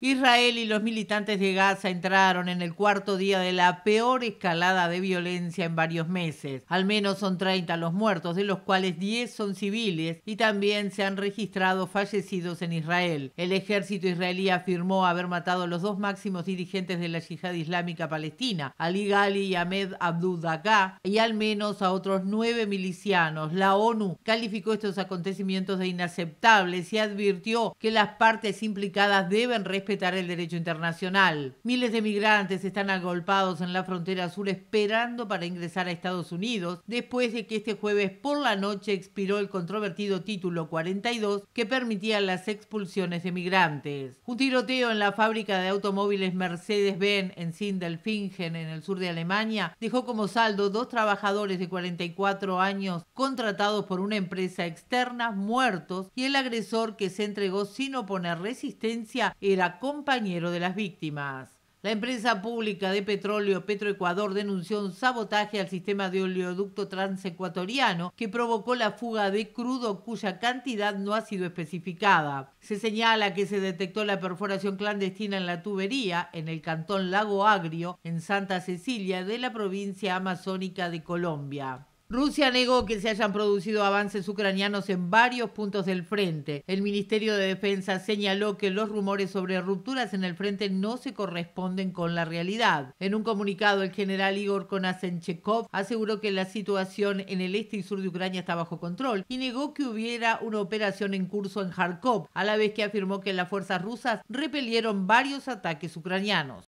Israel y los militantes de Gaza entraron en el cuarto día de la peor escalada de violencia en varios meses. Al menos son 30 los muertos, de los cuales 10 son civiles y también se han registrado fallecidos en Israel. El ejército israelí afirmó haber matado a los dos máximos dirigentes de la yihad islámica palestina, Ali Ghali y Ahmed Abdul Daga, y al menos a otros nueve milicianos. La ONU calificó estos acontecimientos de inaceptables y advirtió que las partes implicadas deben respetar respetar el derecho internacional. Miles de migrantes están agolpados en la frontera sur esperando para ingresar a Estados Unidos después de que este jueves por la noche expiró el controvertido título 42 que permitía las expulsiones de migrantes. Un tiroteo en la fábrica de automóviles Mercedes-Benz en Sindelfingen, en el sur de Alemania, dejó como saldo dos trabajadores de 44 años contratados por una empresa externa muertos y el agresor que se entregó sin oponer resistencia era compañero de las víctimas. La empresa pública de petróleo Petroecuador denunció un sabotaje al sistema de oleoducto transecuatoriano que provocó la fuga de crudo cuya cantidad no ha sido especificada. Se señala que se detectó la perforación clandestina en la tubería en el cantón Lago Agrio, en Santa Cecilia de la provincia amazónica de Colombia. Rusia negó que se hayan producido avances ucranianos en varios puntos del frente. El Ministerio de Defensa señaló que los rumores sobre rupturas en el frente no se corresponden con la realidad. En un comunicado, el general Igor Konasenchekov aseguró que la situación en el este y sur de Ucrania está bajo control y negó que hubiera una operación en curso en Kharkov, a la vez que afirmó que las fuerzas rusas repelieron varios ataques ucranianos.